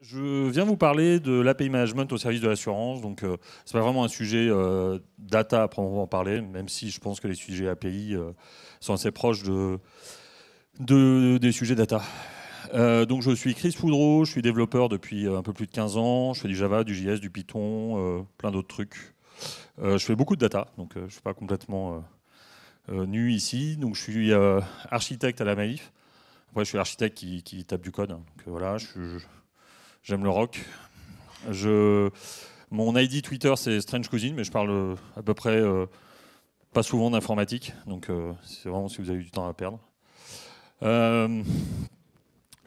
Je viens vous parler de l'API management au service de l'assurance. Donc, n'est euh, c'est pas vraiment un sujet euh, data à en parler, même si je pense que les sujets API euh, sont assez proches de, des sujets data. donc, je suis Chris Foudreau, je suis développeur depuis un peu plus de 15 ans. Je fais du Java, du JS, du Python, plein d'autres trucs. je fais beaucoup de data, donc je suis pas complètement nu ici. Donc, je suis architecte à la Maïf. Après, je suis l'architecte qui, tape du code. Hein, donc, voilà, je J'aime le rock. Je, mon ID Twitter, c'est Strange cousin, mais je parle euh, à peu près euh, pas souvent d'informatique. Donc, euh, c'est vraiment si vous avez du temps à perdre.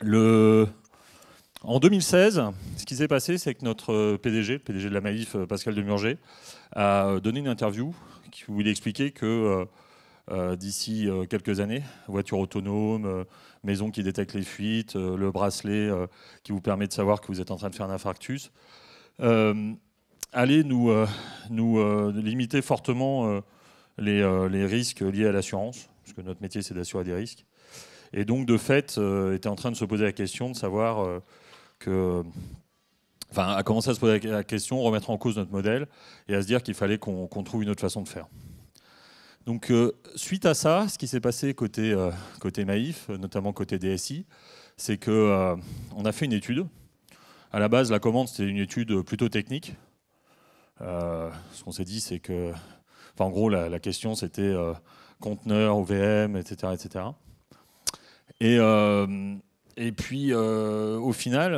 le... En 2016, ce qui s'est passé, c'est que notre PDG, le PDG de la Maïf, Pascal Demurger, a donné une interview où il expliquait que d'ici quelques années, voitures autonomes, maison qui détecte les fuites, euh, le bracelet euh, qui vous permet de savoir que vous êtes en train de faire un infarctus. Euh, allez nous, nous limiter fortement les, risques liés à l'assurance, parce que notre métier c'est d'assurer des risques. Et donc, de fait, était en train de se poser la question de savoir que. Enfin, à commencer à se poser la question, remettre en cause notre modèle et à se dire qu'il fallait qu'on trouve une autre façon de faire. Donc, euh, suite à ça, ce qui s'est passé côté, Maïf, euh, notamment côté DSI, c'est qu'on euh, on a fait une étude. À la base, la commande, c'était une étude plutôt technique. ce qu'on s'est dit, c'est que. en gros, la, question, c'était conteneur, OVM, etc. etc. Et, puis, au final,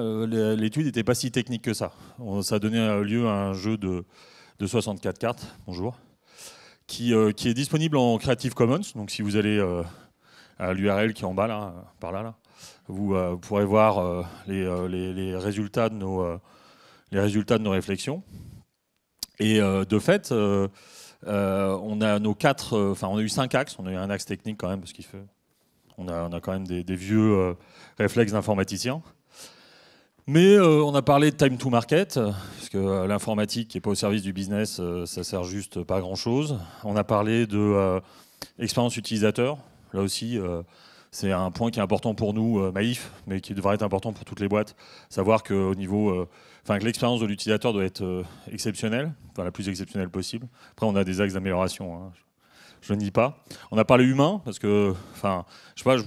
l'étude n'était pas si technique que ça. Ça a donné lieu à un jeu de, de 64 cartes. Bonjour. Euh, qui, est disponible en Creative Commons. Donc si vous allez euh, à l'URL qui est en bas, là, par là, là vous, euh, pourrez voir les, résultats de nos, les résultats de nos réflexions. Et de fait, on a nos quatre, enfin on a eu cinq axes. On a eu un axe technique quand même parce qu'on a, quand même des, des vieux réflexes d'informaticiens. Mais euh, on a parlé de time to market, parce que euh, l'informatique qui n'est pas au service du business, euh, ça sert juste pas grand-chose. On a parlé de utilisateur. Là aussi, c'est un point qui est important pour nous, Maïf, mais qui devrait être important pour toutes les boîtes. Savoir que au niveau, enfin que l'expérience de l'utilisateur doit être exceptionnelle, enfin la plus exceptionnelle possible. Après, on a des axes d'amélioration. Hein. Je ne dis pas. On a parlé humain, parce que, enfin, je sais pas.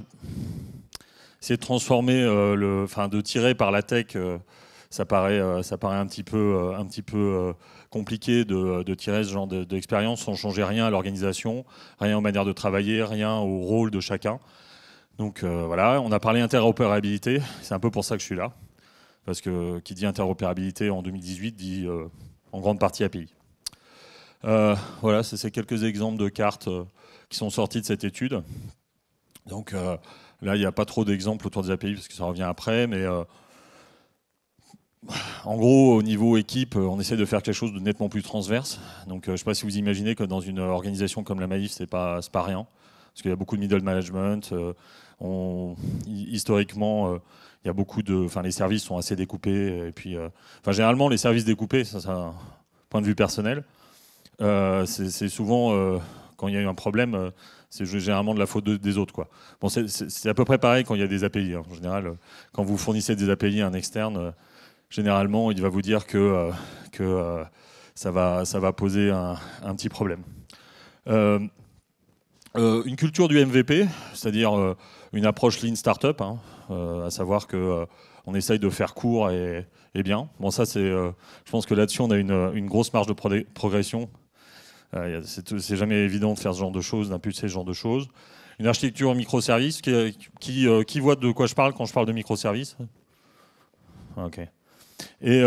C'est de transformer euh, le, enfin de tirer par la tech, euh, ça paraît, euh, ça paraît un petit peu, un petit peu compliqué de, tirer ce genre d'expérience sans changer rien à l'organisation, rien aux manières de travailler, rien au rôle de chacun. Donc voilà, on a parlé interopérabilité, c'est un peu pour ça que je suis là, parce que qui dit interopérabilité en 2018 dit en grande partie API. voilà, c'est quelques exemples de cartes qui sont sorties de cette étude. Donc euh, là, il n'y a pas trop d'exemples autour des API parce que ça revient après, mais euh, en gros, au niveau équipe, euh, on essaie de faire quelque chose de nettement plus transverse. Donc je ne sais pas si vous imaginez que dans une organisation comme la Maïf, ce n'est pas, pas rien, parce qu'il y a beaucoup de middle management. historiquement, il y a beaucoup de, enfin, les services sont assez découpés. Et puis, enfin, généralement, les services découpés, ça, c'est un point de vue personnel. c'est souvent quand il y a eu un problème c'est généralement de la faute des autres. Quoi. Bon, c'est à peu près pareil quand il y a des API. Hein. En général, euh, quand vous fournissez des API à un externe, euh, généralement, il va vous dire que, euh, que ça, va, ça va poser un, petit problème. une culture du MVP, c'est-à-dire une approche lean startup, hein, à savoir que on essaye de faire court et, et bien. Bon, ça c'est, je pense que là-dessus on a une, une grosse marge de progression euh, c'est jamais évident de faire ce genre de choses, d'impulser ce genre de choses. Une architecture en microservices, qui, euh, euh, qui, voit de quoi je parle quand je parle de microservices ah, Ok. Et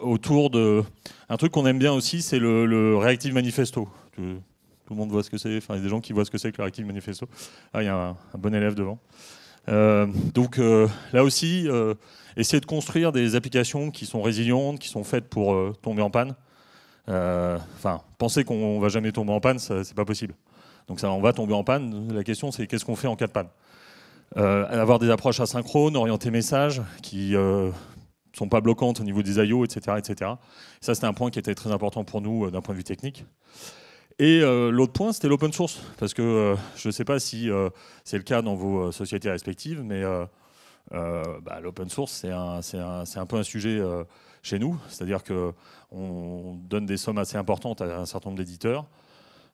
autour de. Un truc qu'on aime bien aussi, c'est le, le, Reactive Manifesto. Tout, le monde voit ce que c'est, enfin, il y a des gens qui voient ce que c'est que le Reactive Manifesto. Ah, il y a un, bon élève devant. donc là aussi, essayer de construire des applications qui sont résilientes, qui sont faites pour tomber en panne. Euh, enfin, penser qu'on va jamais tomber en panne, ce n'est pas possible. Donc ça, on va tomber en panne. La question, c'est qu'est-ce qu'on fait en cas de panne euh, Avoir des approches asynchrones, orientées messages, qui ne euh, sont pas bloquantes au niveau des I.O., etc., etc. Ça, c'était un point qui était très important pour nous d'un point de vue technique. Et l'autre point, c'était l'open source, parce que je ne sais pas si c'est le cas dans vos sociétés respectives, mais bah, l'open source, c'est un, un, peu un sujet chez nous, c'est-à-dire qu'on donne des sommes assez importantes à un certain nombre d'éditeurs,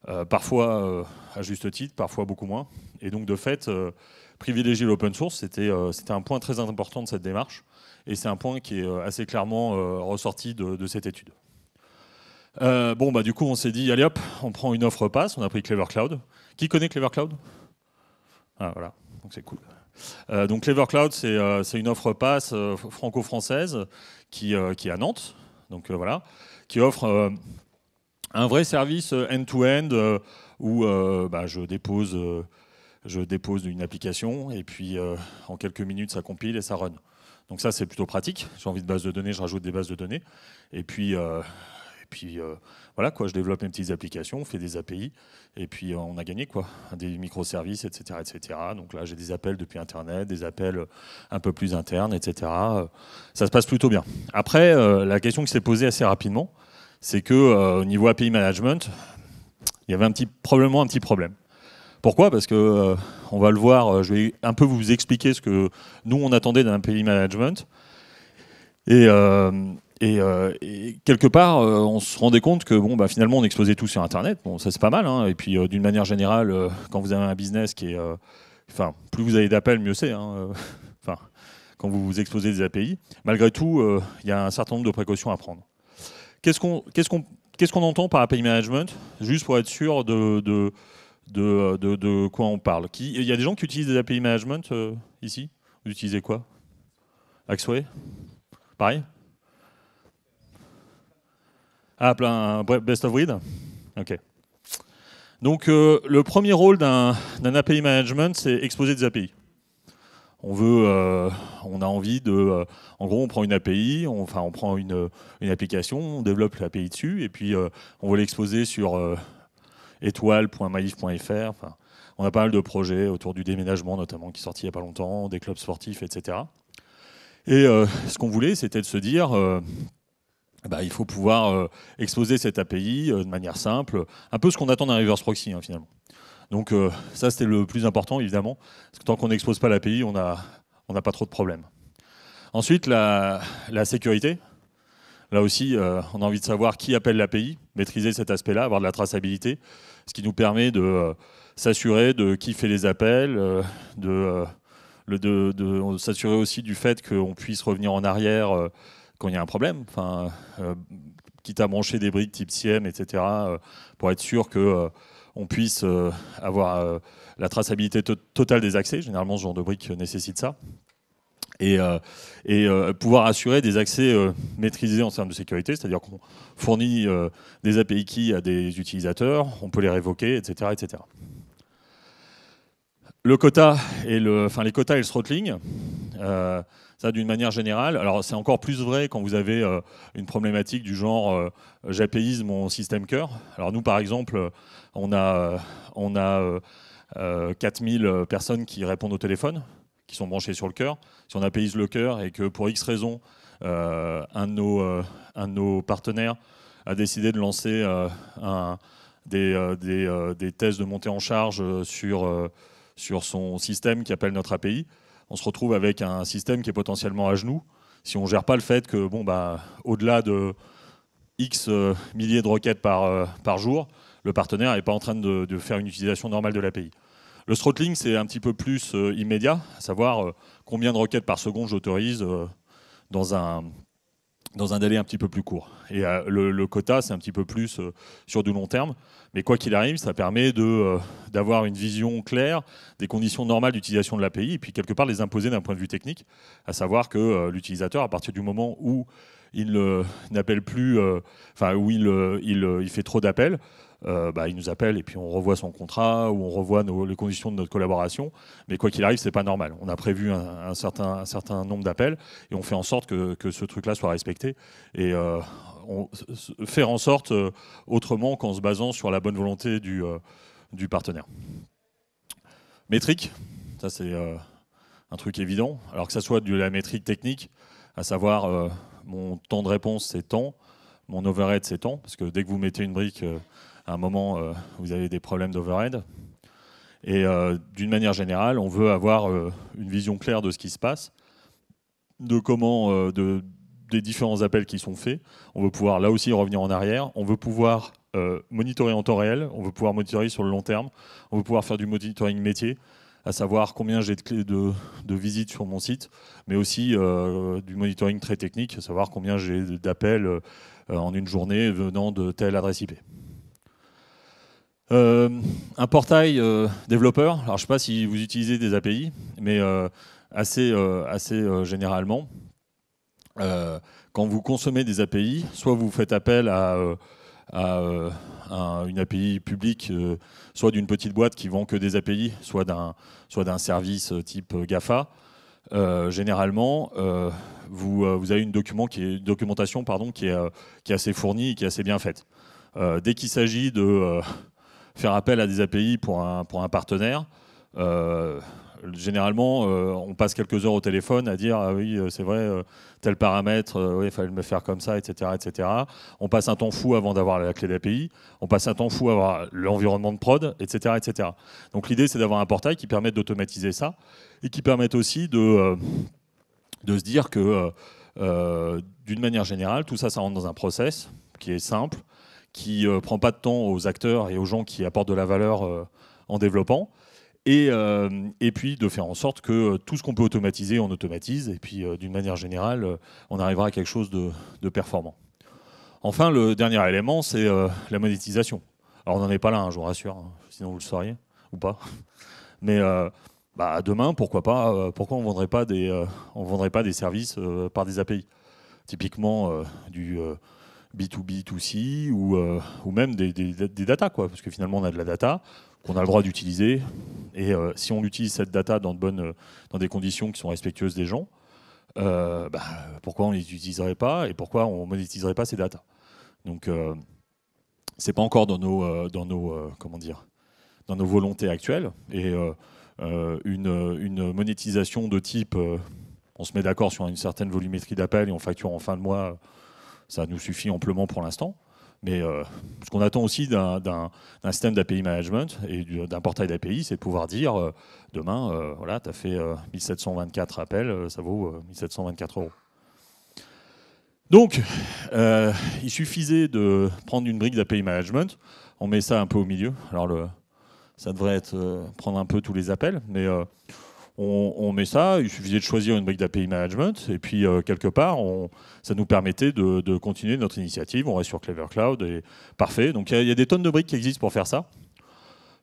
euh, parfois euh, à juste titre, parfois beaucoup moins. Et donc de fait, euh, privilégier l'open source, c'était un point très important de cette démarche, et c'est un point qui est assez clairement ressorti de, cette étude. bon, bah, du coup, on s'est dit, allez hop, on prend une offre passe, on a pris Clever Cloud. Qui connaît Clever Cloud Ah voilà, donc c'est cool. Euh, donc Clever Cloud, c'est euh, une offre passe euh, franco-française qui, est à Nantes, donc voilà, qui offre un vrai service end-to-end où bah, je dépose une application et puis en quelques minutes ça compile et ça run. Donc ça c'est plutôt pratique. J'ai envie de base de données, je rajoute des bases de données. Et puis puis euh, voilà, quoi, je développe mes petites applications, on fait des API, et puis euh, on a gagné quoi, des microservices, etc. etc. Donc là, j'ai des appels depuis Internet, des appels euh, un peu plus internes, etc. Ça se passe plutôt bien. Après, la question qui s'est posée assez rapidement, c'est que au niveau API management, il y avait probablement un petit problème. Pourquoi Parce que, on va le voir, je vais un peu vous expliquer ce que nous, on attendait d'un API management. Et euh, et, quelque part, euh, on se rendait compte que bon, bah, finalement, on exposait tout sur Internet. Bon, ça c'est pas mal. Hein. Et puis, euh, d'une manière générale, quand vous avez un business qui est, enfin, plus vous avez d'appels, mieux c'est. Hein, enfin, quand vous vous exposez des API, malgré tout, il y a un certain nombre de précautions à prendre. Qu'est-ce qu'on, qu'est-ce qu'on, entend par API management, juste pour être sûr de, de, de quoi on parle Il y a des gens qui utilisent des API management ici. Vous utilisez quoi Axway, pareil. Ah, plein, best of read, Ok. Donc, euh, le premier rôle d'un API management, c'est exposer des API. On veut, euh, on a envie de, euh, en gros, on prend une API, enfin, on prend une, une application, on développe l'API dessus, et puis on veut l'exposer sur étoile.maïf.fr. Enfin, on a pas mal de projets autour du déménagement, notamment, qui est il n'y a pas longtemps, des clubs sportifs, etc. Et ce qu'on voulait, c'était de se dire eh ben, il faut pouvoir euh, exposer cette API euh, de manière simple, un peu ce qu'on attend d'un reverse proxy hein, finalement. Donc euh, ça c'était le plus important évidemment, parce que tant qu'on n'expose pas l'API, on n'a on pas trop de problèmes. Ensuite, la, sécurité. Là aussi, on a envie de savoir qui appelle l'API, maîtriser cet aspect-là, avoir de la traçabilité, ce qui nous permet de s'assurer de qui fait les appels, de, de, de s'assurer aussi du fait qu'on puisse revenir en arrière il y a un problème. Enfin, euh, quitte à brancher des briques type CIEM, etc., euh, pour être sûr que euh, on puisse avoir la traçabilité totale des accès. Généralement, ce genre de briques nécessite ça. Et, pouvoir assurer des accès maîtrisés en termes de sécurité, c'est-à-dire qu'on fournit des API keys à des utilisateurs, on peut les révoquer, etc. etc. Le quota et le, enfin, les quotas et le throttling d'une manière générale. Alors, c'est encore plus vrai quand vous avez euh, une problématique du genre euh, mon système cœur. Alors, nous, par exemple, euh, on a, euh, on a 4000 personnes qui répondent au téléphone, qui sont branchées sur le cœur. Si on apéise le cœur et que pour X raisons, un de, nos, un, de nos, partenaires a décidé de lancer des, tests de montée en charge sur, sur son système qui appelle notre API, on se retrouve avec un système qui est potentiellement à genoux si on ne gère pas le fait que, bon, bah, au-delà de X euh, milliers de requêtes par, euh, par jour, le partenaire n'est pas en train de, faire une utilisation normale de l'API. Le throttling, c'est un petit peu plus euh, immédiat, à savoir combien de requêtes par seconde j'autorise dans, un, dans un délai un petit peu plus court. Et euh, le, quota, c'est un petit peu plus euh, sur du long terme. Mais quoi qu'il arrive, ça permet euh, d'avoir une vision claire des conditions normales d'utilisation de l'API et puis quelque part les imposer d'un point de vue technique, à savoir que l'utilisateur, à partir du moment où il n'appelle plus, enfin où il, il, il, fait trop d'appels, euh, bah, il nous appelle et puis on revoit son contrat ou on revoit nos, les conditions de notre collaboration. Mais quoi qu'il arrive, c'est pas normal. On a prévu un, certain, certain nombre d'appels et on fait en sorte que, ce truc-là soit respecté. Et euh, faire en sorte euh, autrement qu'en se basant sur la bonne volonté du, du partenaire. Métrique, ça c'est un truc évident. Alors que ça soit de la métrique technique, à savoir mon temps de réponse c'est temps, mon overhead c'est temps, parce que dès que vous mettez une brique à un moment, euh, vous avez des problèmes d'overhead. Et euh, d'une manière générale, on veut avoir euh, une vision claire de ce qui se passe, de comment, de, des différents appels qui sont faits. On veut pouvoir là aussi revenir en arrière. On veut pouvoir monitorer en temps réel. On veut pouvoir monitorer sur le long terme. On veut pouvoir faire du monitoring métier, à savoir combien j'ai de, visites sur mon site, mais aussi du monitoring très technique, à savoir combien j'ai d'appels en une journée venant de telle adresse IP. Euh, un portail euh, développeur, alors je ne sais pas si vous utilisez des API, mais euh, assez, assez généralement, quand vous consommez des API, soit vous faites appel à, une API publique, soit d'une petite boîte qui vend que des API, soit d'un service type GAFA. généralement, vous, avez une, documentation pardon, qui est, qui est assez fournie et qui est assez bien faite. dès qu'il s'agit de faire appel à des API pour un, pour un partenaire, euh, généralement, euh, on passe quelques heures au téléphone à dire ah oui, euh, c'est vrai, tel paramètre, oui, il fallait me faire comme ça, etc., etc. On passe un temps fou avant d'avoir la clé d'API, on passe un temps fou à avoir l'environnement de prod, etc., etc. Donc l'idée, c'est d'avoir un portail qui permette d'automatiser ça et qui permette aussi de, de se dire que, d'une manière générale, tout ça, ça rentre dans un process qui est simple, qui ne euh, prend pas de temps aux acteurs et aux gens qui apportent de la valeur euh, en développant. Euh, et, puis de faire en sorte que tout ce qu'on peut automatiser, on automatise, et puis d'une manière générale, on arrivera à quelque chose de, performant. Enfin, le dernier élément, c'est la monétisation. Alors on n'en est pas là, hein, je vous rassure, hein, sinon vous le sauriez, ou pas. Mais bah, demain, pourquoi pas Pourquoi on ne vendrait pas vendrait pas des services par des API Typiquement du B2B, 2C ou, euh, ou même des, des, data, quoi, parce que finalement on a de la data qu'on a le droit d'utiliser et euh, si on utilise cette data dans, de bonnes, euh, dans des conditions qui sont respectueuses des gens, bah, pourquoi on ne les utiliserait pas et pourquoi on ne monétiserait pas ces data Donc c'est pas encore dans nos, dans nos comment dire, dans nos volontés actuelles et une, une, monétisation de type on se met d'accord sur une certaine volumétrie d'appels et on facture en fin de mois ça nous suffit amplement pour l'instant. Mais euh, ce qu'on attend aussi d'un système d'API management et d'un portail d'API, c'est de pouvoir dire euh, demain, euh, voilà, tu as fait 1724 appels, ça vaut 1724 euros. Donc, il suffisait de prendre une brique d'API management. On met ça un peu au milieu. Alors, le, ça devrait être prendre un peu tous les appels, mais on, met ça, il suffisait de choisir une brique d'API management, et puis euh, quelque part, ça nous permettait de, continuer notre initiative, on reste sur Clever Cloud, et parfait. Donc il y, a des tonnes de briques qui existent pour faire ça.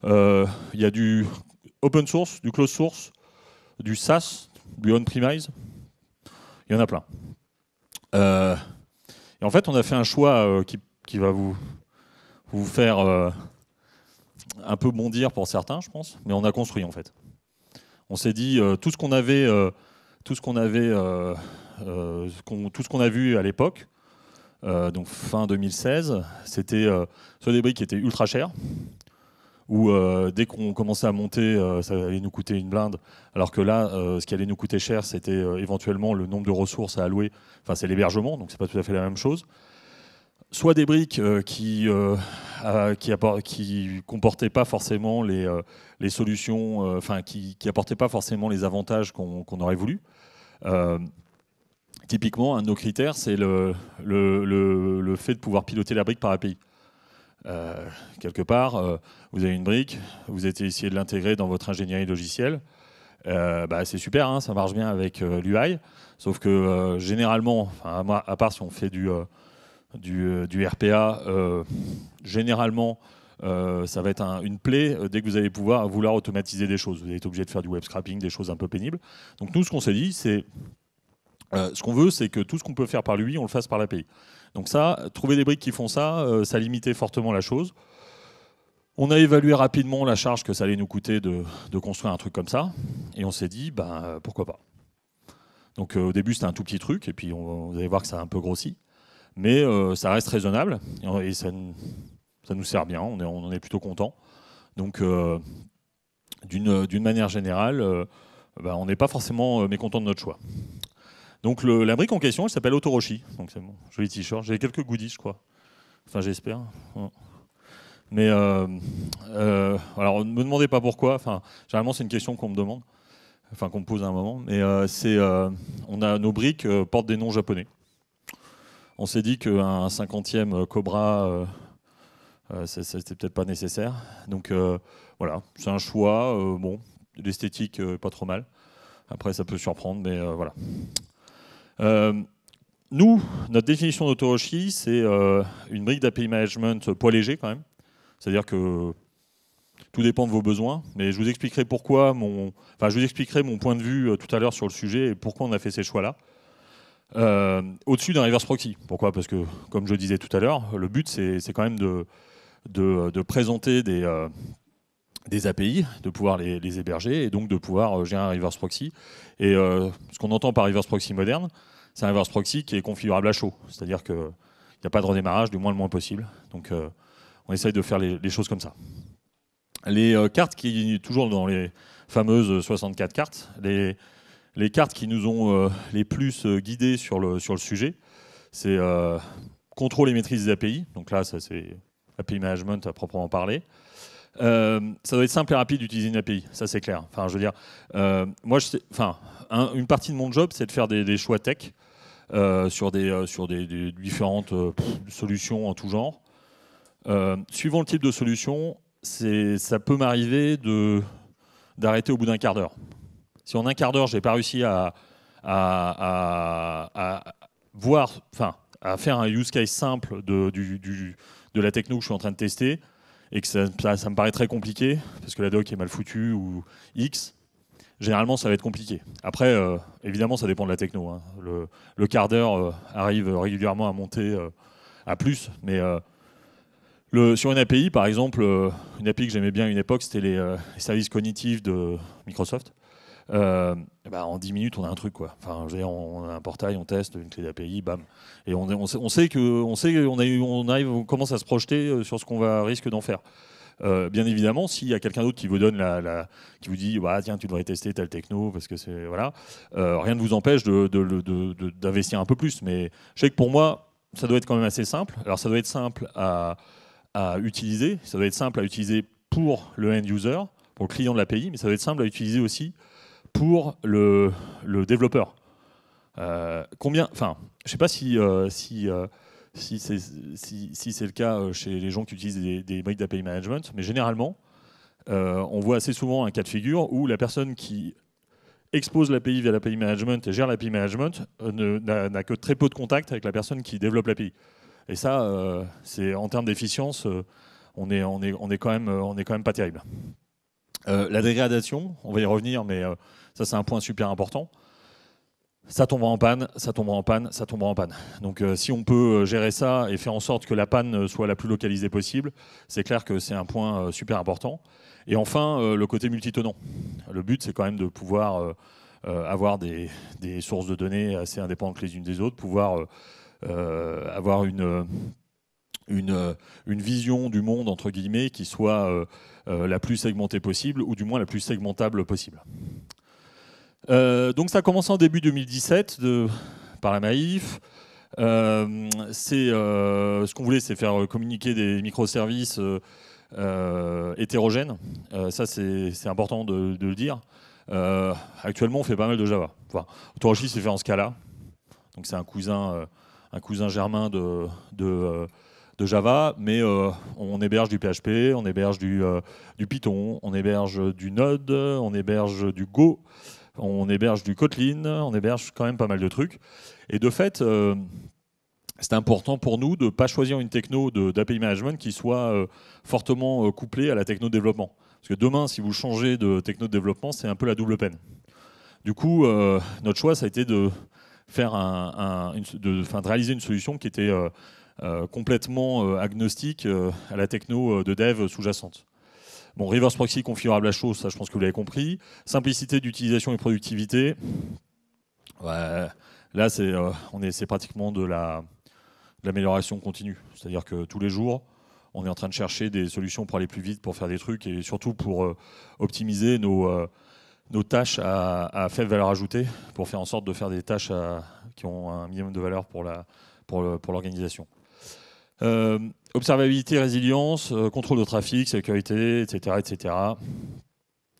Euh, il y a du open source, du closed source, du SaaS, du on-premise, il y en a plein. Euh, et en fait, on a fait un choix qui, va vous, vous faire un peu bondir pour certains, je pense, mais on a construit en fait. On s'est dit, euh, tout ce qu'on avait, euh, tout ce qu'on avait, euh, tout ce qu'on a vu à l'époque, donc fin 2016, c'était ce débris qui était ultra cher où dès qu'on commençait à monter, ça allait nous coûter une blinde, alors que là, ce qui allait nous coûter cher, c'était éventuellement le nombre de ressources à allouer, enfin c'est l'hébergement, donc c'est pas tout à fait la même chose soit des briques euh, euh, qui comportaient pas forcément les, euh, solutions, enfin qui, qui apportaient pas forcément les avantages qu'on aurait voulu. typiquement, un de nos critères, c'est le, fait de pouvoir piloter la brique par API. quelque part, vous avez une brique, vous essayez de l'intégrer dans votre ingénierie logicielle. Bah, c'est super, hein, ça marche bien avec l'UI. Sauf que généralement, à part si on fait du, du, euh, RPA, euh, généralement, euh, ça va être une plaie dès que vous allez pouvoir vouloir automatiser des choses. Vous allez être obligé de faire du web scrapping, des choses un peu pénibles. Donc nous, ce qu'on s'est dit, c'est ce qu'on veut, c'est que tout ce qu'on peut faire par lui, on le fasse par l'API. Donc ça, trouver des briques qui font ça, ça limitait fortement la chose. On a évalué rapidement la charge que ça allait nous coûter de, construire un truc comme ça, et on s'est dit, ben pourquoi pas. Donc au début c'était un tout petit truc, et puis on, vous allez voir que ça a un peu grossi mais euh, ça reste raisonnable et ça, nous sert bien, on, en est plutôt content. Donc, euh, d'une manière générale, euh, bah, on n'est pas forcément mécontent de notre choix. Donc la brique en question, elle s'appelle Autoroshi. Donc c'est mon joli t-shirt. J'ai quelques goodies, je crois. Enfin, j'espère. Hein. Mais alors, ne me demandez pas pourquoi. Enfin, généralement, c'est une question qu'on me demande, enfin qu'on pose à un moment. Mais c'est, on nos briques portent des noms japonais on s'est dit qu'un cinquantième Cobra, euh, euh, c'était peut-être pas nécessaire. Donc euh, voilà, c'est un choix. bon, l'esthétique, pas trop mal. Après, ça peut surprendre, mais voilà. nous, notre définition d'Autoroshi, c'est une brique d'API management poids léger quand même. C'est-à-dire que tout dépend de vos besoins, mais je vous expliquerai pourquoi mon, enfin, je vous expliquerai mon point de vue tout à l'heure sur le sujet et pourquoi on a fait ces choix-là. Euh, au-dessus d'un reverse proxy. Pourquoi Parce que, comme je disais tout à l'heure, le but, c'est quand même de, de, présenter des, euh, des, API, de pouvoir les, héberger et donc de pouvoir euh, gérer un reverse proxy. Et ce qu'on entend par reverse proxy moderne, c'est un reverse proxy qui est configurable à chaud. C'est-à-dire qu'il n'y a pas de redémarrage, du moins le moins possible. Donc, on essaye de faire les, les choses comme ça. Les cartes qui, toujours dans les fameuses 64 cartes, les les cartes qui nous ont euh, les plus euh, guidés sur le, sujet, c'est euh, contrôle et maîtrise des API. Donc là, ça c'est API management à proprement parler. ça doit être simple et rapide d'utiliser une API, ça c'est clair. Enfin, je veux dire, moi, enfin, une partie de mon job, c'est de faire des, choix tech sur des sur différentes solutions en tout genre. suivant le type de solution, ça peut m'arriver de d'arrêter au bout d'un quart d'heure. Si en un quart d'heure, je n'ai pas réussi à, voir, à faire un use case simple de, la techno que je suis en train de tester, et que ça, me paraît très compliqué, parce que la doc est mal foutue ou X, généralement ça va être compliqué. Après, euh, évidemment, ça dépend de la techno. Hein. Le, quart d'heure euh, arrive régulièrement à monter euh, à plus, mais sur une API, par exemple, une API que j'aimais bien à une époque, c'était les, services cognitifs de Microsoft. Euh, bah, en 10 minutes, on a un truc. Quoi. Enfin, on a un portail, on teste une clé d'API, bam. Et on, on, sait, on sait que, on sait, a, on arrive, on commence à se projeter euh, sur ce qu'on va risque d'en faire. Euh, bien évidemment, s'il y a quelqu'un d'autre qui vous donne la, qui vous dit, bah, tiens, tu devrais tester telle techno, parce que c'est voilà, rien ne vous empêche d'investir un peu plus. Mais je sais que pour moi, ça doit être quand même assez simple. Alors, ça doit être simple à, à utiliser, ça doit être simple à utiliser pour le end user, pour le client de l'API, mais ça doit être simple à utiliser aussi pour le, développeur. Euh, combien, enfin, je sais pas si, euh, euh, si, si c'est le cas euh, chez les gens qui utilisent des, des d'API management, mais généralement, on voit assez souvent un cas de figure où la personne qui expose l'API via l'API management et gère l'API management n'a que très peu de contact avec la personne qui développe l'API. Et ça, c'est en termes d'efficience, on est, on, est, on, est on est quand même pas terrible. la dégradation, on va y revenir, mais ça, c'est un point super important. Ça tombera en panne, ça tombera en panne, ça tombera en panne. Donc euh, si on peut euh, gérer ça et faire en sorte que la panne euh, soit la plus localisée possible, c'est clair que c'est un point super important. Et enfin, le côté multitenant. Le but, c'est quand même de pouvoir avoir des, sources de données assez indépendantes les unes des autres, pouvoir avoir une, une, vision du monde, entre guillemets, qui soit la plus segmentée possible, ou du moins la plus segmentable possible. Euh, donc ça a commencé en début 2017 par la Maïf. Euh, euh, ce qu'on voulait, c'est faire communiquer des microservices hétérogènes. ça, c'est important de, le dire. actuellement, on fait pas mal de Java. Enfin, s'est c'est fait en Scala, donc c'est un cousin, un cousin germain de, Java, mais on héberge du PHP, on héberge du, Python, on héberge du Node, on héberge du Go, on héberge du Kotlin, on héberge quand même pas mal de trucs. Et de fait, euh, c'est important pour nous de ne pas choisir une techno d'API management qui soit euh, fortement euh, couplée à la techno de développement. Parce que demain, si vous changez de techno de développement, c'est un peu la double peine. Du coup, notre choix, ça a été de, faire un, de, de, réaliser une solution qui était complètement agnostique à la techno de dev sous-jacente. Bon, reverse proxy configurable à chose, ça je pense que vous l'avez compris. Simplicité d'utilisation et productivité. là, c'est euh, on est, pratiquement de l'amélioration continue. C'est-à-dire que tous les jours, on est en train de chercher des solutions pour aller plus vite, pour faire des trucs et surtout pour euh, optimiser nos, euh, nos tâches à, faible valeur ajoutée, pour faire en sorte de faire des tâches qui ont un minimum de valeur pour l'organisation observabilité, résilience, euh, contrôle de trafic, sécurité, etc. etc.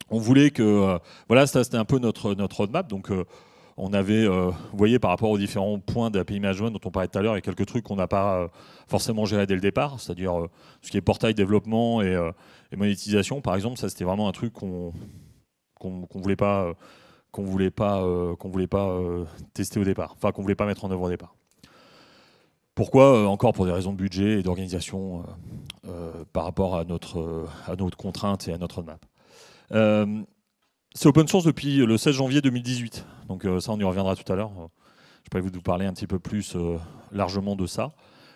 On voulait que... Euh, voilà, ça c'était un peu notre, notre roadmap. Donc euh, on avait, vous voyez, par rapport aux différents points d'API Management dont on parlait tout à l'heure, il y a quelques trucs qu'on n'a pas forcément géré dès le départ, c'est-à-dire ce qui est portail, développement et, monétisation, par exemple, ça c'était vraiment un truc qu'on ne voulait pas qu'on voulait pas, qu'on voulait pas tester au départ, enfin qu'on voulait pas mettre en œuvre au départ. Pourquoi euh, Encore pour des raisons de budget et d'organisation euh, euh, par rapport à notre, à notre contrainte et à notre roadmap. c'est open source depuis le 16 janvier 2018, donc ça on y reviendra tout à l'heure. Je pourrais vous parler un petit peu plus largement de ça,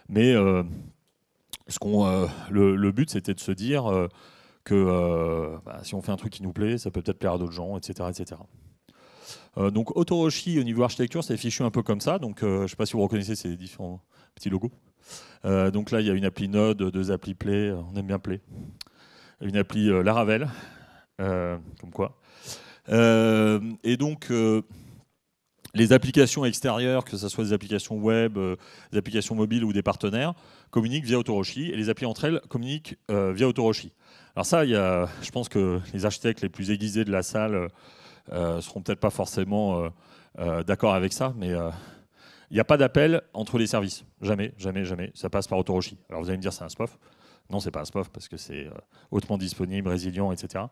mais ce qu'on, le, but c'était de se dire que bah, si on fait un truc qui nous plaît, ça peut peut-être plaire à d'autres gens, etc. etc. donc Autoroshi au niveau architecture, c'est fichu un peu comme ça. Donc je ne sais pas si vous reconnaissez ces différents petit logo. Euh, donc là, il y a une appli Node, deux applis Play, euh, on aime bien Play. Une appli euh, Laravel, comme quoi. et donc, les applications extérieures, que ce soit des applications web, des applications mobiles ou des partenaires, communiquent via Autoroshi, et les applis entre elles communiquent via Autoroshi. Alors ça, il je pense que les architectes les plus aiguisés de la salle ne seront peut-être pas forcément d'accord avec ça, mais il n'y a pas d'appel entre les services. Jamais, jamais, jamais. Ça passe par Autoroshi. Alors vous allez me dire, c'est un SPOF. Non, c'est pas un SPOF parce que c'est euh, hautement disponible, résilient, etc.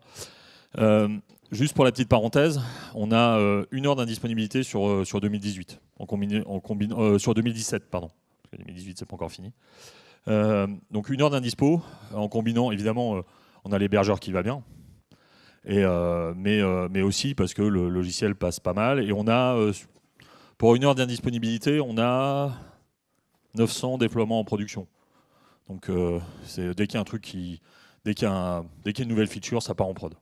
Euh, juste pour la petite parenthèse, on a euh, une heure d'indisponibilité sur, sur 2018. en combine, sur 2017, pardon. Parce que 2018, c'est pas encore fini. donc une heure d'indispo, en combinant, évidemment, on a l'hébergeur qui va bien. mais, mais aussi parce que le logiciel passe pas mal. Et on a pour une heure d'indisponibilité, on a 900 déploiements en production. Donc euh, c'est dès qu'il y a un truc qui, dès qu'il y, une nouvelle feature, ça part en prod.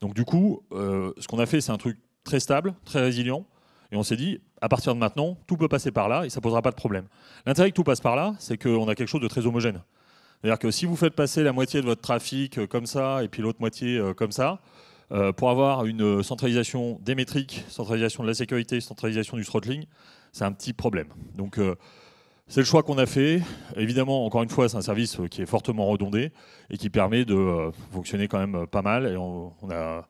Donc du coup, euh, ce qu'on a fait, c'est un truc très stable, très résilient, et on s'est dit, à partir de maintenant, tout peut passer par là et ça ne posera pas de problème. L'intérêt que tout passe par là, c'est qu'on a quelque chose de très homogène. C'est-à-dire que si vous faites passer la moitié de votre trafic euh, comme ça et puis l'autre moitié comme ça, euh, pour avoir une centralisation des métriques, centralisation de la sécurité, centralisation du throttling, c'est un petit problème. Donc euh, c'est le choix qu'on a fait. Évidemment, encore une fois, c'est un service qui est fortement redondé et qui permet de euh, fonctionner quand même pas mal et on n'a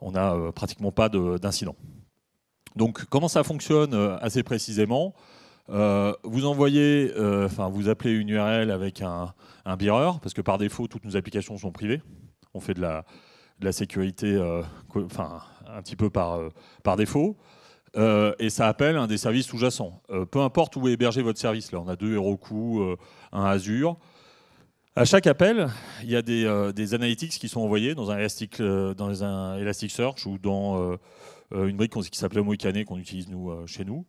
on a pratiquement pas d'incident. Donc comment ça fonctionne assez précisément vous envoyez, enfin vous appelez une URL avec un, un parce que par défaut toutes nos applications sont privées. On fait de la, la sécurité euh, enfin, un petit peu par, euh, par défaut. Euh, et ça appelle un des services sous-jacents. peu importe où est hébergé votre service, là on a deux Heroku, un Azure. À chaque appel, il y a des, des, analytics qui sont envoyés dans un, Elastic, dans un Elasticsearch ou dans une brique qui s'appelait Moikane, qu'on utilise nous, chez nous.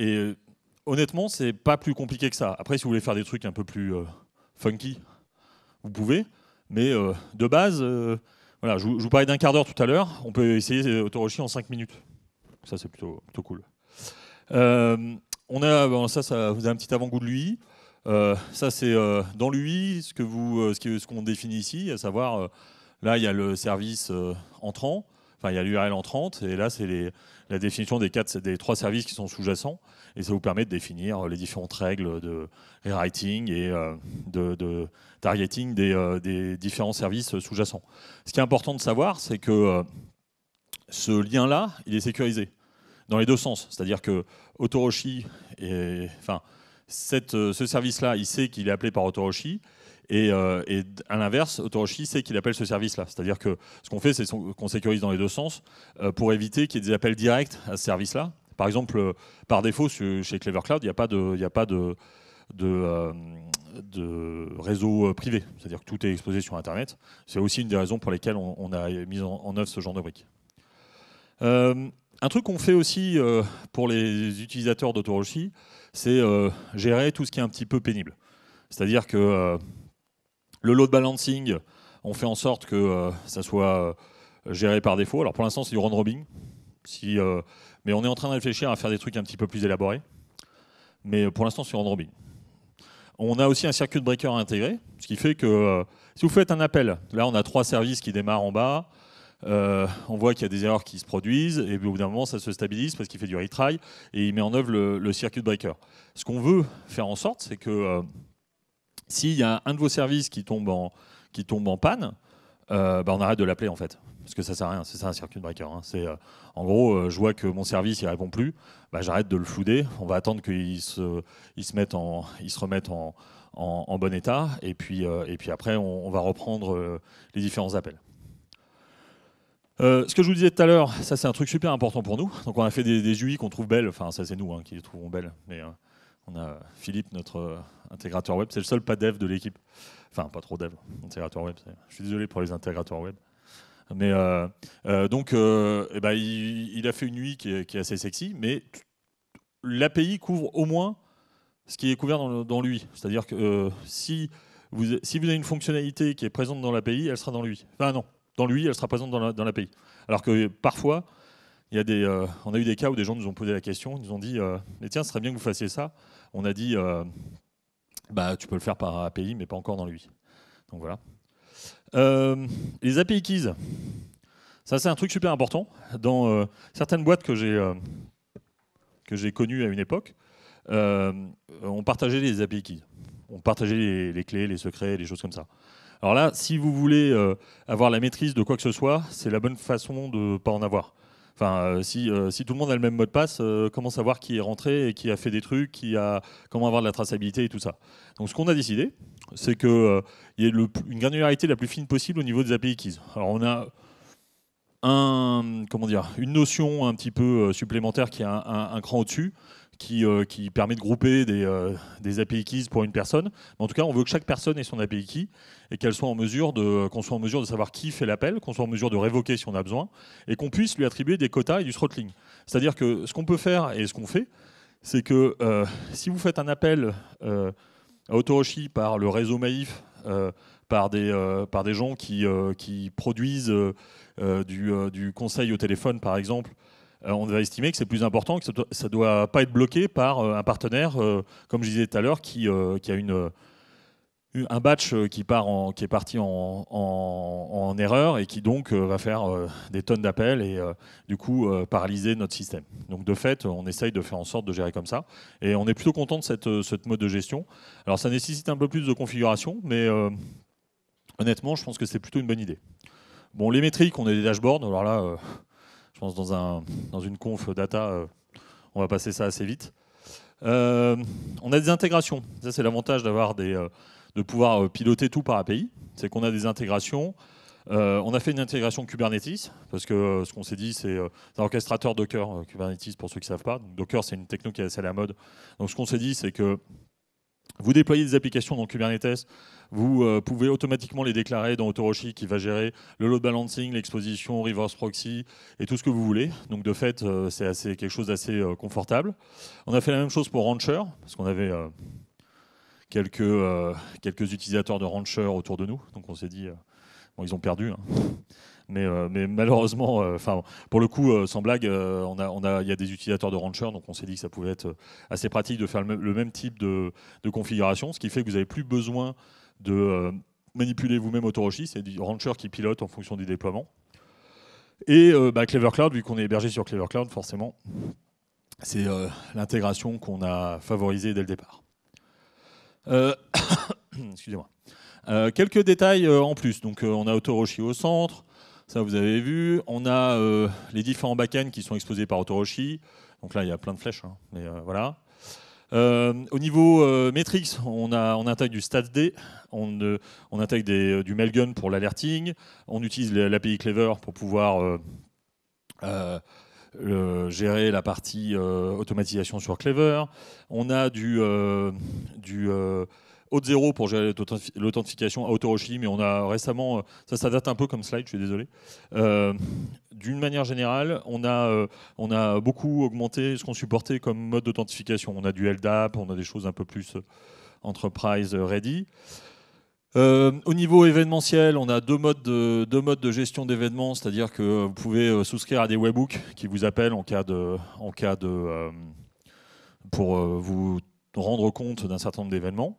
et honnêtement, c'est pas plus compliqué que ça. Après, si vous voulez faire des trucs un peu plus funky, vous pouvez. Mais euh, de base, euh, je, vous parlais d'un quart d'heure tout à l'heure. On peut essayer euh, Autoroshi en 5 minutes. Ça, c'est plutôt, plutôt cool. ça, ça, vous avez un petit avant-goût de lui. ça, c'est dans lui ce ce qu'on définit ici, à savoir, là, il y a le service entrant, Enfin, il y a l'URL en 30 et là, c'est la définition des, quatre, des trois services qui sont sous-jacents, et ça vous permet de définir euh, les différentes règles de rewriting et euh, de, targeting euh, des, différents services sous-jacents. Ce qui est important de savoir, c'est que ce lien-là, il est sécurisé dans les deux sens. C'est-à-dire que enfin, ce service-là, il sait qu'il est appelé par Autoroshi, et, euh, à l'inverse, Autoroshi sait qu'il appelle ce service-là. C'est-à-dire que ce qu'on fait, c'est qu'on sécurise dans les deux sens euh, pour éviter qu'il y ait des appels directs à ce service-là. Par exemple, euh, par défaut, chez Clever Cloud, il n'y a pas de, a pas de, de, réseau privé. C'est-à-dire que tout est exposé sur Internet. C'est aussi une des raisons pour lesquelles on, a mis en, œuvre ce genre de briques. Un truc qu'on fait aussi pour les utilisateurs d'Autoroshi, c'est gérer tout ce qui est un petit peu pénible. C'est-à-dire que le load balancing, on fait en sorte que euh, ça soit euh, géré par défaut. Alors pour l'instant, c'est du round robin. Euh, mais on est en train de réfléchir à faire des trucs un petit peu plus élaborés. Mais pour l'instant, c'est du round robin. On a aussi un circuit breaker intégré, ce qui fait que si vous faites un appel, là on a trois services qui démarrent en bas, on voit qu'il y a des erreurs qui se produisent, et au bout d'un moment, ça se stabilise parce qu'il fait du retry, et il met en œuvre le, circuit breaker. Ce qu'on veut faire en sorte, c'est que s'il y a un de vos services qui tombe en, panne, euh, bah, on arrête de l'appeler en fait. Parce que ça sert à rien, c'est ça un circuit breaker. Hein. Euh, en gros, euh, je vois que mon service il répond plus, bah, j'arrête de le flouder. On va attendre qu'il se, en, remette en, bon état, et puis, et puis après on, va reprendre les différents appels. ce que je vous disais tout à l'heure, ça c'est un truc super important pour nous. Donc on a fait des, des qu'on trouve belles, enfin ça c'est nous hein, qui les trouvons belles, mais on a Philippe, notre intégrateur web. C'est le seul pas dev de l'équipe. Enfin, pas trop dev, intégrateur web. Je suis désolé pour les intégrateurs web. Mais euh, euh, donc, euh, eh ben, il, a fait une UI qui est, assez sexy, mais l'API couvre au moins ce qui est couvert dans, l'UI. C'est-à-dire que si, vous, si vous avez une fonctionnalité qui est présente dans l'API, elle sera dans l'UI. Enfin non, dans l'UI, elle sera présente dans l'API. Alors que parfois, il y a des, on a eu des cas où des gens nous ont posé la question, ils nous ont dit, mais tiens, ce serait bien que vous fassiez ça. On a dit, bah, tu peux le faire par API, mais pas encore dans lui. Donc voilà. Euh, les API keys. Ça, c'est un truc super important. Dans euh, certaines boîtes euh, que j'ai connues à une époque, on partageait les API keys. On partageait les, les, clés, les secrets, les choses comme ça. Alors là, si vous voulez avoir la maîtrise de quoi que ce soit, c'est la bonne façon de ne pas en avoir. Enfin, euh, euh, si, tout le monde a le même mot de passe, euh, comment savoir qui est rentré et qui a fait des trucs, qui a, comment avoir de la traçabilité et tout ça. Donc ce qu'on a décidé, c'est qu'il y ait une granularité la plus fine possible au niveau des API keys. Alors on a un, comment dire, une notion un petit peu supplémentaire qui a un cran au-dessus, euh, qui, permet de grouper des, euh, API keys pour une personne. en tout cas, on veut que chaque personne ait son API key et qu'elle soit en mesure de, euh, qu'on soit en mesure de savoir qui fait l'appel, qu'on soit en mesure de révoquer si on a besoin, et qu'on puisse lui attribuer des quotas et du throttling. C'est-à-dire que ce qu'on peut faire et ce qu'on fait, c'est que si vous faites un appel à Autoroshi par le réseau Maïf, par, des, par des gens qui, qui produisent du, du, conseil au téléphone, par exemple, euh, on va estimer que c'est plus important, que ça ne doit pas être bloqué par euh, un partenaire, euh, comme je disais tout à l'heure, qui, a une, un batch qui, est parti en, erreur et qui donc va faire des tonnes d'appels et du coup paralyser notre système. Donc de fait, on essaye de faire en sorte de gérer comme ça. Et on est plutôt content de cette, mode de gestion. Alors ça nécessite un peu plus de configuration, mais honnêtement, je pense que c'est plutôt une bonne idée. Bon, les métriques, on a des dashboards. Alors là, je pense dans, un, dans une conf data, euh, on va passer ça assez vite. Euh, on a des intégrations. Ça, c'est l'avantage d'avoir des, euh, de pouvoir piloter tout par API. C'est qu'on a des intégrations. on a fait une intégration Kubernetes, parce que ce qu'on s'est dit, c'est un orchestrateur Docker, Kubernetes, pour ceux qui ne savent pas. Docker, c'est une techno qui est assez à la mode. Donc, ce qu'on s'est dit, c'est que vous déployez des applications dans Kubernetes, vous euh, pouvez automatiquement les déclarer dans Autoroshi qui va gérer le load balancing, l'exposition, reverse proxy et tout ce que vous voulez. Donc de fait, euh, c'est quelque chose d'assez euh, confortable. On a fait la même chose pour Rancher, parce qu'on avait quelques, quelques utilisateurs de Rancher autour de nous. Donc on s'est dit, bon, ils ont perdu. Hein. Euh, mais, malheureusement, euh, enfin, pour le coup, euh, sans blague, on a, on a, il y a des utilisateurs de Rancher, donc on s'est dit que ça pouvait être assez pratique de faire le, même type de, configuration, ce qui fait que vous n'avez plus besoin de manipuler vous-même Autoroshi, c'est du Rancher qui pilote en fonction du déploiement. Et bah, Clever Cloud, vu qu'on est hébergé sur Clever Cloud, forcément, c'est l'intégration qu'on a favorisée dès le départ. Excusez-moi. quelques détails en plus. Donc, on a Autoroshi au centre, ça, vous avez vu. On a euh, les différents backends qui sont exposés par Autoroshi. Donc là, il y a plein de flèches. Hein. mais euh, voilà. Euh, au niveau Matrix, on, a, intègre du StatsD, on, on intègre du Mailgun pour l'alerting, on utilise l'API Clever pour pouvoir gérer la partie automatisation sur Clever, on a du haute zéro pour gérer l'authentification Autoroshi, mais on a récemment, euh, ça, ça date un peu comme slide, je suis désolé. Euh, d'une manière générale, on a, euh, on a beaucoup augmenté ce qu'on supportait comme mode d'authentification. On a du LDAP, on a des choses un peu plus enterprise ready. au niveau événementiel, on a deux modes de, deux modes de gestion d'événements, c'est-à-dire que vous pouvez souscrire à des webhooks qui vous appellent en cas de, en cas de pour vous rendre compte d'un certain nombre d'événements.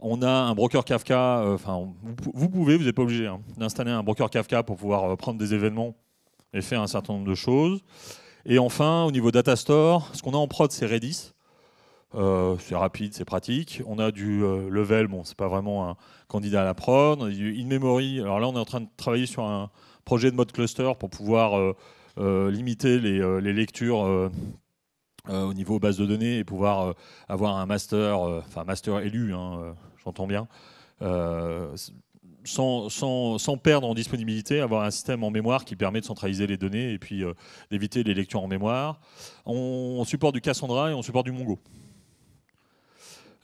On a un broker Kafka, euh, enfin, vous pouvez, vous n'êtes pas obligé hein, d'installer un broker Kafka pour pouvoir euh, prendre des événements et faire un certain nombre de choses. Et enfin, au niveau data store, ce qu'on a en prod, c'est Redis. Euh, c'est rapide, c'est pratique. On a du level, bon, c'est pas vraiment un candidat à la prod. On a du in-memory. Alors là, on est en train de travailler sur un projet de mode cluster pour pouvoir limiter les, lectures au niveau base de données et pouvoir avoir un master, enfin master élu, hein, j'entends bien, euh, sans, perdre en disponibilité, avoir un système en mémoire qui permet de centraliser les données et puis euh, d'éviter les lectures en mémoire. On, supporte du Cassandra et on supporte du Mongo.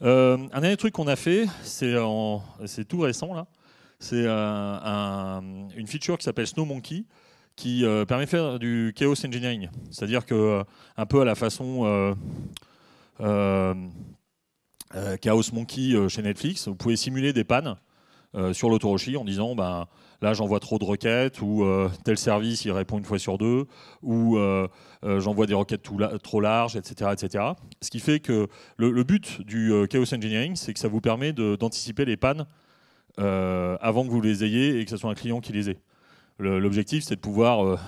Euh, un dernier truc qu'on a fait, c'est tout récent là, c'est une feature qui s'appelle Snow Monkey qui permet de faire du chaos engineering, c'est-à-dire que un peu à la façon euh, chaos Monkey euh, chez Netflix, vous pouvez simuler des pannes euh, sur l'autoroshi en disant ben, là j'envoie trop de requêtes ou tel service il répond une fois sur deux ou j'envoie des requêtes trop larges, etc., etc. Ce qui fait que le, but du chaos engineering, c'est que ça vous permet d'anticiper les pannes avant que vous les ayez et que ce soit un client qui les ait. L'objectif, c'est de pouvoir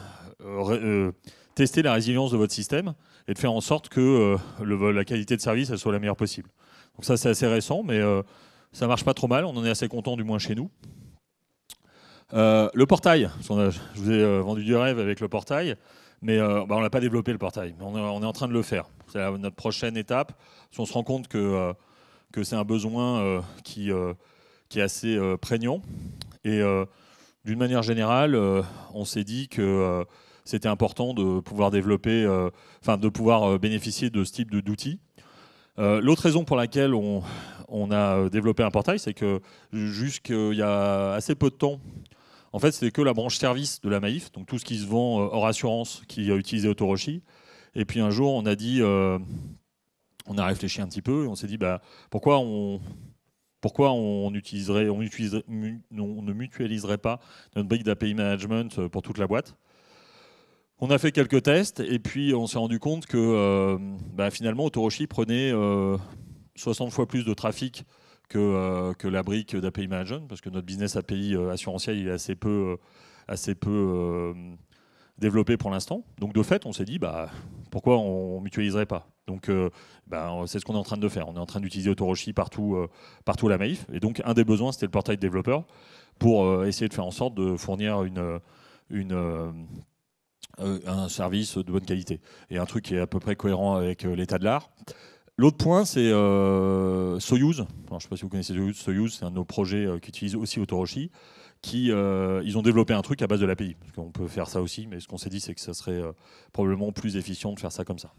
tester la résilience de votre système et de faire en sorte que la qualité de service soit la meilleure possible. Donc ça, c'est assez récent, mais euh, ça marche pas trop mal. On en est assez content, du moins chez nous. Euh, le portail, je vous ai euh, vendu du rêve avec le portail, mais bah, on n'a pas développé le portail. On, est en train de le faire. C'est notre prochaine étape. Si on se rend compte que, c'est un besoin qui, qui est assez prégnant. Et d'une manière générale, on s'est dit que c'était important de pouvoir développer, enfin de pouvoir bénéficier de ce type d'outils euh, l'autre raison pour laquelle on, a euh, développé un portail, c'est que jusqu'il y a assez peu de temps, en fait, c'était que la branche service de la Maïf, donc tout ce qui se vend euh, hors assurance, qui a utilisé Autoroshi. Et puis un jour, on a dit, on a réfléchi un petit peu et on s'est dit, bah, pourquoi on pourquoi on, utiliserait, on, utiliserait, on ne mutualiserait pas notre brique d'API management pour toute la boîte on a fait quelques tests et puis on s'est rendu compte que euh, bah, finalement Autoroshi prenait 60 euh, fois plus de trafic que, euh, que la brique d'API Management parce que notre business API assurantiel est assez peu, assez peu développé pour l'instant. Donc de fait on s'est dit bah, pourquoi on ne mutualiserait pas donc bah, c'est ce qu'on est en train de faire. On est en train d'utiliser Autoroshi partout, partout à la Maïf. Et donc un des besoins c'était le portail de développeurs pour essayer de faire en sorte de fournir une, une euh, un service de bonne qualité et un truc qui est à peu près cohérent avec euh, l'état de l'art. L'autre point, c'est euh, Soyuz. je ne sais pas si vous connaissez Soyuz. c'est un de nos projets qui utilise aussi Autoroshi. Qui, ils ont développé un truc à base de l'API. On peut faire ça aussi, mais ce qu'on s'est dit, c'est que ça serait probablement plus efficient de faire ça comme ça.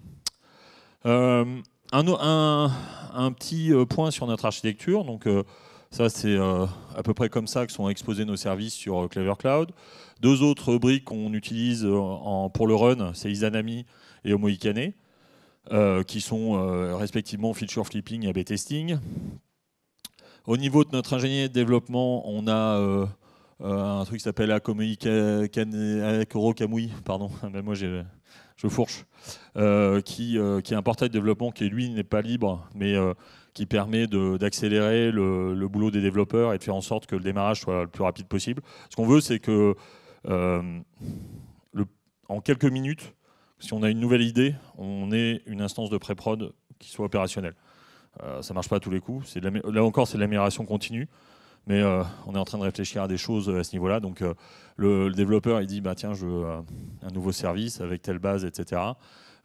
Un, un, petit point sur notre architecture. Donc, ça, c'est euh, à peu près comme ça que sont exposés nos services sur euh, Clever Cloud. Deux autres briques qu'on utilise euh, en, pour le run, c'est Izanami et Omoikane, qui sont respectivement feature flipping et A-B testing. Au niveau de notre ingénierie de développement, on a un truc qui s'appelle Akoro Kamui, pardon, mais moi j'ai je fourche, qui, qui, est un portail de développement qui, lui, n'est pas libre, mais qui permet d'accélérer le, boulot des développeurs et de faire en sorte que le démarrage soit le plus rapide possible. Ce qu'on veut, c'est que euh, en quelques minutes, si on a une nouvelle idée, on ait une instance de pré-prod qui soit opérationnelle. Euh, ça ne marche pas à tous les coups. là encore, c'est de l'amélioration continue. Mais euh, on est en train de réfléchir à des choses à ce niveau-là. Donc le, développeur, il dit, bah, tiens, je veux un nouveau service avec telle base, etc.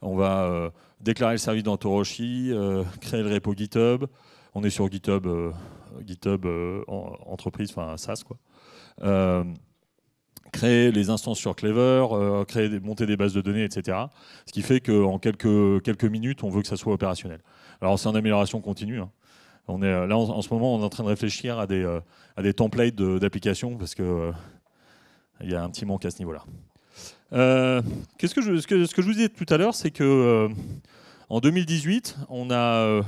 On va euh, déclarer le service dans Toroshi, euh, créer le repo GitHub. On est sur GitHub, euh, GitHub entreprise, enfin SaaS quoi créer les instances sur Clever, créer des, monter des bases de données, etc. Ce qui fait qu'en quelques, minutes, on veut que ça soit opérationnel. Alors c'est en amélioration continue. Hein. là, en ce moment, on est en train de réfléchir à des, templates d'applications parce qu'il y a un petit manque à ce niveau-là. Euh, -ce, que je, ce, que, je, vous disais tout à l'heure, c'est que euh, en 2018, on a, euh,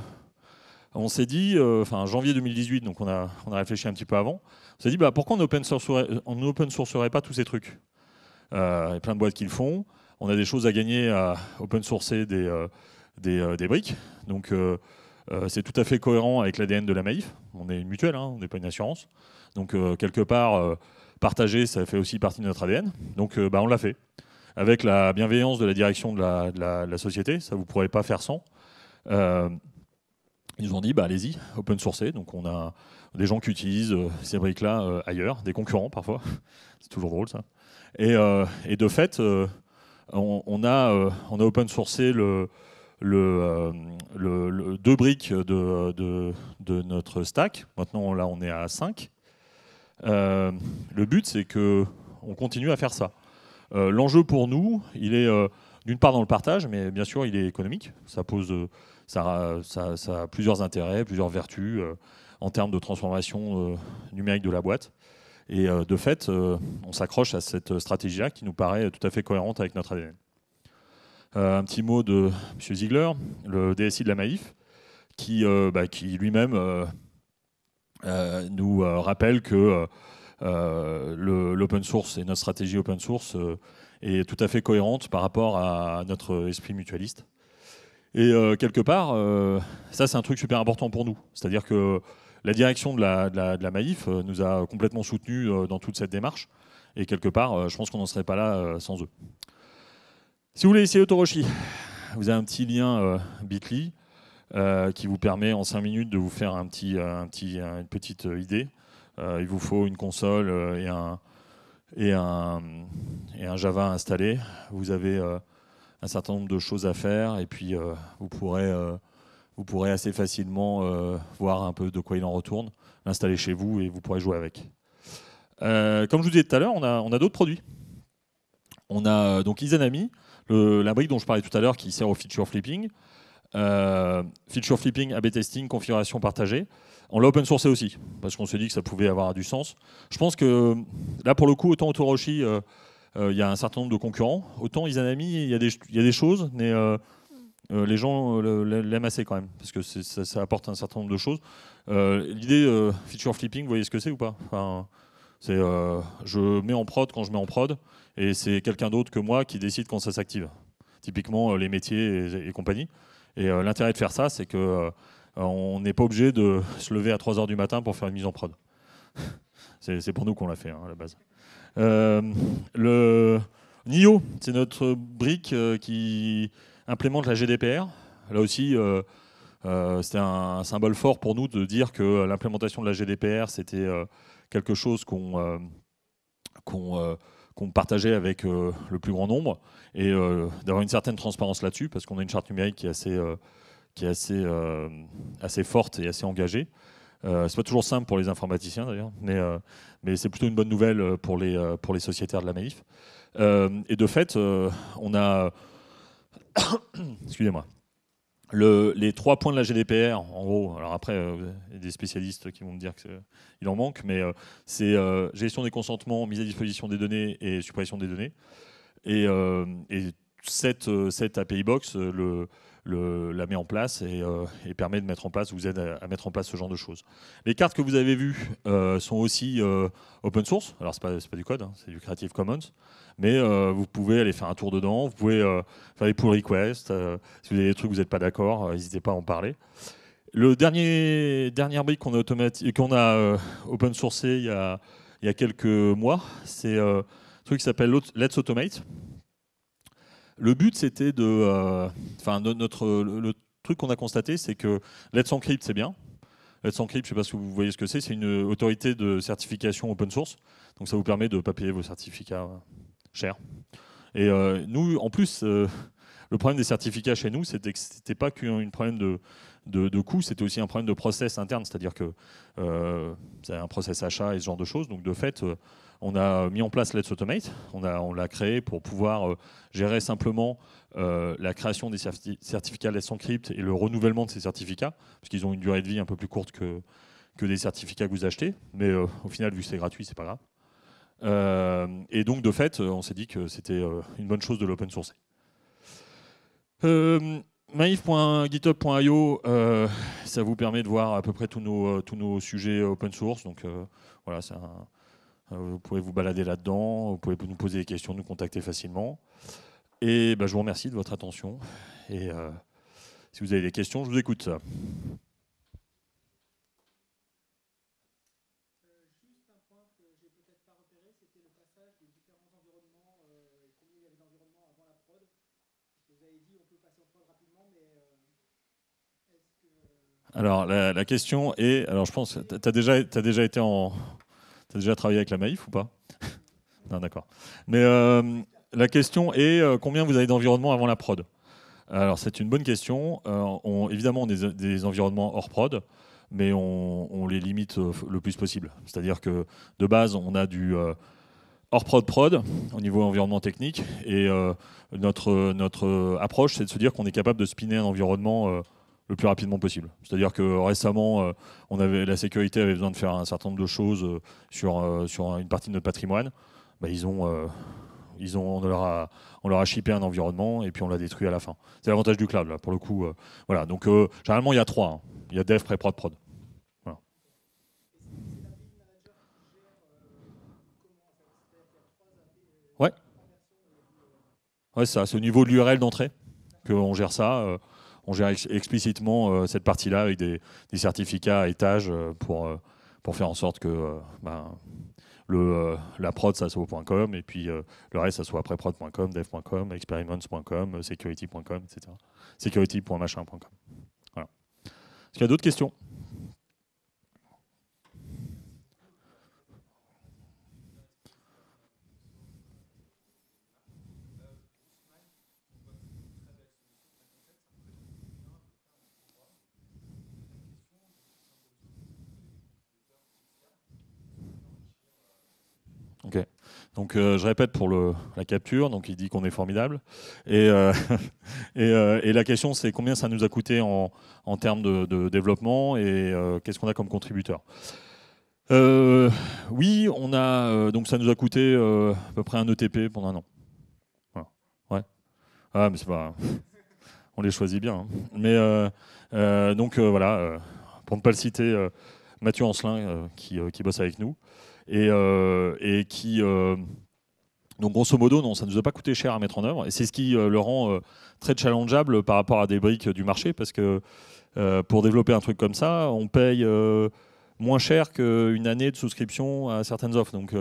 on s'est dit, enfin janvier 2018, donc on a, on a réfléchi un petit peu avant. On s'est dit, bah, pourquoi on open sourcerait, pas tous ces trucs Il y a plein de boîtes qui le font. On a des choses à gagner à open sourcer des, des, des, briques. Donc c'est tout à fait cohérent avec l'ADN de la Maif. On est une mutuelle, hein, on n'est pas une assurance. Donc quelque part partager, ça fait aussi partie de notre ADN. Donc euh, bah, on l'a fait. Avec la bienveillance de la direction de la, société, ça vous ne pas faire sans. Euh, ils nous ont dit, bah, allez-y, open source". Donc on a des gens qui utilisent euh, ces briques-là ailleurs, des concurrents parfois. C'est toujours drôle ça. Et, de fait, on, a, open sourcé deux briques de, notre stack. Maintenant, là, on est à cinq. Euh, le but, c'est que on continue à faire ça. Euh, l'enjeu pour nous, il est euh, d'une part dans le partage, mais bien sûr, il est économique. Ça pose, ça, ça, a plusieurs intérêts, plusieurs vertus en termes de transformation numérique de la boîte. Et de fait, on s'accroche à cette stratégie-là qui nous paraît tout à fait cohérente avec notre ADN. un petit mot de M. Ziegler, le DSI de la Maïf, qui, bah, qui lui-même euh, nous euh, rappelle que euh, l'open source et notre stratégie open source est tout à fait cohérente par rapport à notre esprit mutualiste. Et quelque part, ça c'est un truc super important pour nous. C'est-à-dire que la direction de la, de, la, Maïf nous a complètement soutenus dans toute cette démarche. Et quelque part, je pense qu'on n'en serait pas là sans eux. Si vous voulez essayer Autoroshi, vous avez un petit lien bit.ly euh, qui vous permet en 5 minutes de vous faire un petit, euh, un petit, euh, une petite idée. il vous faut une console et un, et, un, Java installé. Vous avez un certain nombre de choses à faire et puis vous, pourrez, vous pourrez assez facilement voir un peu de quoi il en retourne, l'installer chez vous et vous pourrez jouer avec. comme je vous disais tout à l'heure, on a, d'autres produits. On a donc Izanami, la brique dont je parlais tout à l'heure qui sert au feature flipping. Euh, feature flipping, A-B testing, configuration partagée. On l'a open sourcé aussi, parce qu'on s'est dit que ça pouvait avoir du sens. Je pense que là, pour le coup, autant Autoroshi, euh, euh, il y a un certain nombre de concurrents, autant Izanami, il y, a des, des choses, mais les gens l'aiment assez quand même, parce que ça, apporte un certain nombre de choses. L'idée feature flipping, vous voyez ce que c'est ou pas C'est je mets en prod quand je mets en prod, et c'est quelqu'un d'autre que moi qui décide quand ça s'active. Typiquement les métiers et compagnie. Et euh, l'intérêt de faire ça, c'est que euh, on n'est pas obligé de se lever à 3h du matin pour faire une mise en prod. c'est pour nous qu'on l'a fait hein, à la base. Euh, le NIO, c'est notre brique qui implémente la GDPR. Là aussi, c'était un symbole fort pour nous de dire que l'implémentation de la GDPR, c'était quelque chose qu'on qu'on partageait avec euh, le plus grand nombre et euh, d'avoir une certaine transparence là-dessus parce qu'on a une charte numérique qui est assez, euh, qui est assez, assez forte et assez engagée. n'est pas toujours simple pour les informaticiens d'ailleurs, mais, mais c'est plutôt une bonne nouvelle pour les, pour les sociétaires de la Maif et de fait, on a, excusez-moi, les trois points de la GDPR, en gros, alors après, euh, il y a des spécialistes qui vont me dire qu'il en manque, mais euh, c'est euh, gestion des consentements, mise à disposition des données et suppression des données. Et, cette, API Box la met en place et, permet de mettre en place, vous aide à, mettre en place ce genre de choses. Les cartes que vous avez vues sont aussi open source, alors ce n'est pas, du code, hein, c'est du Creative Commons mais euh, vous pouvez aller faire un tour dedans, vous pouvez euh, faire des pull requests, euh, si vous avez des trucs vous n'êtes pas d'accord, n'hésitez pas à en parler. Le dernier, dernière brique qu'on a, qu'on a open sourcé il y a, il y a quelques mois, c'est un truc qui s'appelle Let's Automate. Le but, c'était de. Enfin, notre, le, truc qu'on a constaté, c'est que Let's Encrypt, c'est bien. Let's Encrypt, je ne sais pas si vous voyez ce que c'est, c'est une autorité de certification open source. Donc ça vous permet de papier vos certificats cher. Et euh, nous, en plus, euh, le problème des certificats chez nous, c'était que n'était pas qu'un problème de, de, coût, c'était aussi un problème de process interne, c'est-à-dire que euh, c'est un process achat et ce genre de choses. Donc de fait, on a mis en place Let's Automate, on l'a on créé pour pouvoir gérer simplement la création des certificats Let's Encrypt et le renouvellement de ces certificats, parce qu'ils ont une durée de vie un peu plus courte que, que des certificats que vous achetez. Mais au final, vu que c'est gratuit, c'est pas grave. Euh, et donc, de fait, euh, on s'est dit que c'était euh, une bonne chose de l'open source. Maïf.github.io, ça vous permet de voir à peu près tous nos, tous nos sujets open source. Donc voilà, vous pouvez vous balader là-dedans, vous pouvez nous poser des questions, nous contacter facilement. Et bah, je vous remercie de votre attention. Et si vous avez des questions, je vous écoute. Alors, la, question est, alors je pense, tu as déjà, déjà été en... As déjà travaillé avec la Maïf ou pas Non, d'accord. Mais euh, la question est, euh, combien vous avez d'environnement avant la prod Alors, c'est une bonne question. Euh, évidemment, on a des, environnements hors prod mais on, les limite le plus possible. C'est-à-dire que de base, on a du hors prod prod au niveau environnement technique, et notre, notre approche, c'est de se dire qu'on est capable de spinner un environnement le plus rapidement possible. C'est-à-dire que récemment, euh, on avait, la sécurité avait besoin de faire un certain nombre de choses euh, sur, euh, sur une partie de notre patrimoine. Bah, ils ont, ils ont, on, leur a, on leur a shippé un environnement et puis on l'a détruit à la fin. C'est l'avantage du cloud, là, pour le coup. voilà. Donc, généralement, il y a trois. Hein. Il y a dev, pré, prod, prod. Ouais, c'est ça, ce niveau de l'URL d'entrée qu'on gère ça on gère explicitement euh, cette partie-là avec des, certificats à étage euh, pour, euh, pour faire en sorte que ben, le, la prod, ça soit au .com, et puis le reste, ça soit après prod.com, dev.com, experiments.com, security.com, etc. security.machin.com. Voilà. Est-ce qu'il y a d'autres questions Ok, Donc euh, je répète pour la capture, donc il dit qu'on est formidable. Euh, euh, et, la question c'est combien ça nous a coûté en, termes de, développement et qu'est-ce qu'on a comme contributeur. oui, on a donc ça nous a coûté à peu près un ETP pendant un an. Ouais. Ah mais c'est pas. On les choisit bien. Hein. Mais donc voilà, pour ne pas le citer, Mathieu Ancelin qui bosse avec nous. Euh, et, qui. Euh, donc grosso modo, non, ça ne nous a pas coûté cher à mettre en œuvre, et c'est ce qui euh, le rend très challengeable par rapport à des briques du marché, parce que pour développer un truc comme ça, on paye moins cher qu'une année de souscription à certaines offres. Donc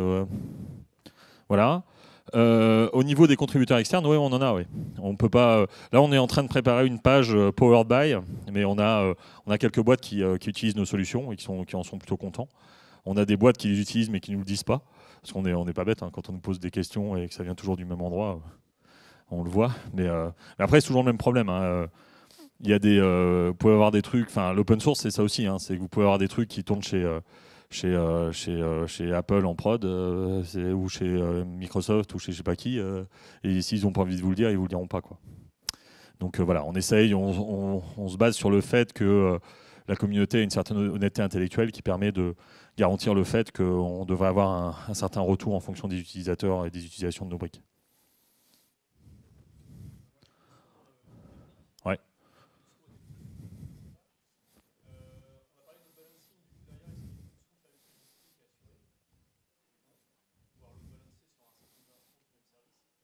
voilà. au niveau des contributeurs externes, oui, on en a. Oui. On peut pas. là, on est en train de préparer une page powered by, mais on a, on a quelques boîtes qui, utilisent nos solutions et qui en sont plutôt contents on a des boîtes qui les utilisent mais qui ne nous le disent pas. Parce qu'on n'est on est pas bête, hein. quand on nous pose des questions et que ça vient toujours du même endroit, euh, on le voit. Euh, mais, après, c'est toujours le même problème. Hein. Il y a des, euh, vous pouvez avoir des trucs, enfin l'open source c'est ça aussi, hein. c'est que vous pouvez avoir des trucs qui tournent chez, chez, chez, chez, Apple en prod, ou chez Microsoft, ou chez je sais pas qui, et s'ils n'ont pas envie de vous le dire, ils vous le diront pas. Quoi. Donc voilà, on essaye, on, on, se base sur le fait que la communauté a une certaine honnêteté intellectuelle qui permet de, garantir le fait qu'on devrait avoir un, certain retour en fonction des utilisateurs et des utilisations de nos briques. Ouais.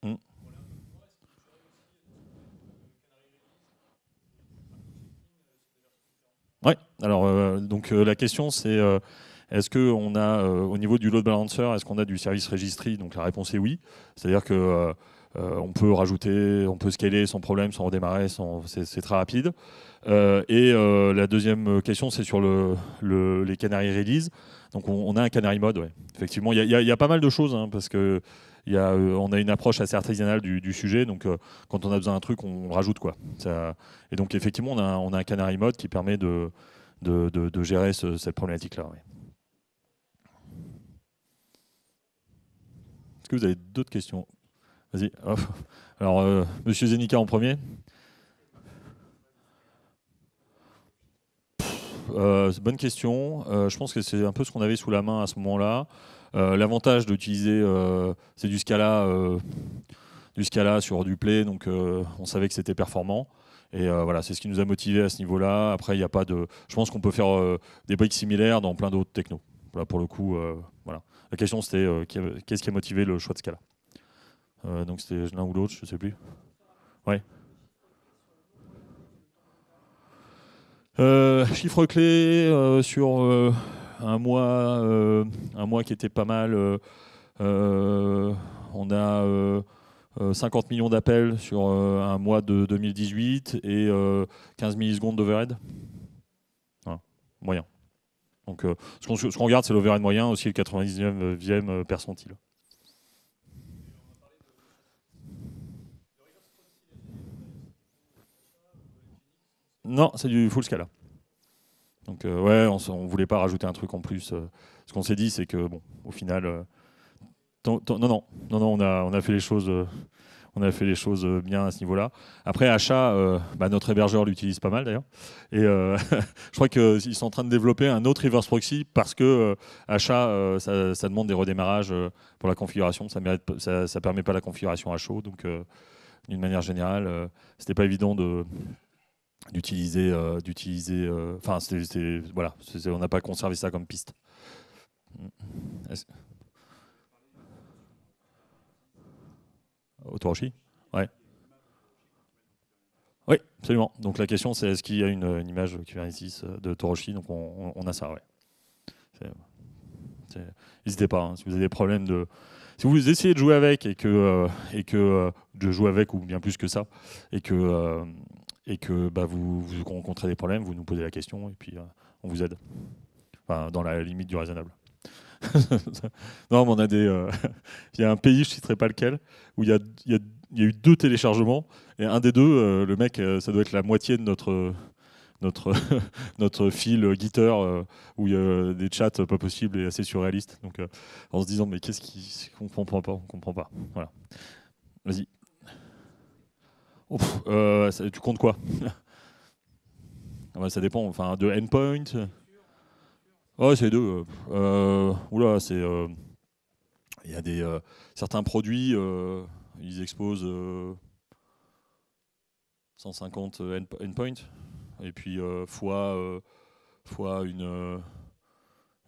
Oui. Hmm. Ouais, alors euh, donc euh, la question c'est euh, est-ce qu'on a, euh, au niveau du load balancer, est-ce qu'on a du service registry Donc la réponse est oui. C'est-à-dire que euh, on peut rajouter, on peut scaler sans problème, sans redémarrer, c'est très rapide. Euh, et la deuxième question, c'est sur les Canary Release. Donc on, a un Canary Mode, effectivement. Il y, a pas mal de choses, hein, parce que a, on a une approche assez artisanale du, sujet. Donc quand on a besoin d'un truc, on, rajoute. quoi. et donc effectivement, on a, un Canary Mode qui permet de, gérer cette problématique-là. que vous avez d'autres questions Vas-y. Alors, euh, Monsieur Zenica en premier. Euh, bonne question. Euh, je pense que c'est un peu ce qu'on avait sous la main à ce moment-là. L'avantage d'utiliser, c'est du Scala, du Scala sur du Play, donc on savait que c'était performant. Et voilà, c'est ce qui nous a motivés à ce niveau-là. Après, il n'y a pas de. Je pense qu'on peut faire des briques similaires dans plein d'autres technos. Voilà, pour le coup, voilà. La question, c'était euh, qu'est-ce qui a motivé le choix de Scala euh, Donc, c'était l'un ou l'autre, je ne sais plus. Ouais. Euh, chiffre clé euh, sur un mois, un mois qui était pas mal. on a 50 millions d'appels sur un mois de 2018 et 15 millisecondes d'overhead. Moyen. Donc euh, ce qu'on regarde, c'est l'overhead moyen, aussi le 99e euh, percentile. Non, c'est du full scale. Donc euh, ouais, on ne voulait pas rajouter un truc en plus. Ce qu'on s'est dit, c'est que bon, au final, non, non, non, non, on a, on a fait les choses on a fait les choses euh, bien à ce niveau-là. Après, achat, euh, bah, notre hébergeur l'utilise pas mal d'ailleurs. Et euh, je crois qu'ils sont en train de développer un autre reverse proxy parce que achat, ça, demande des redémarrages pour la configuration. Ça ne permet pas la configuration à chaud. Donc, d'une manière générale, c'était pas évident de d'utiliser d'utiliser enfin voilà on n'a pas conservé ça comme piste mm. Autoroshi Ouais. Oui, absolument. Donc la question, c'est est-ce qu'il y a une, une image Kubernetes de Toroshi Donc on, a ça, ouais. N'hésitez pas, hein. si vous avez des problèmes de... Si vous essayez de jouer avec et que, euh, et que euh, de jouer avec ou bien plus que ça, et que, euh, et que bah, vous, rencontrez des problèmes, vous nous posez la question et puis on vous aide. dans la limite du raisonnable. non, mais on a des. Euh, il y a un pays, je ne citerai pas lequel, où il y a, il y a, il y a eu deux téléchargements. Et un des deux, euh, le mec, euh, ça doit être la moitié de notre. Notre, notre fil Gitter où il y a des chats pas possibles et assez surréalistes. Donc, en se disant, mais qu'est-ce qui. On comprend pas, on comprend pas. Voilà. Vas-y. Oh, tu comptes quoi ah bah, Ça dépend. Enfin, de endpoint. Ouais, c'est deux. Euh, oula, c'est. Euh, il y a des, euh, certains produits, euh, ils exposent 150 endpoints, et puis fois, fois une,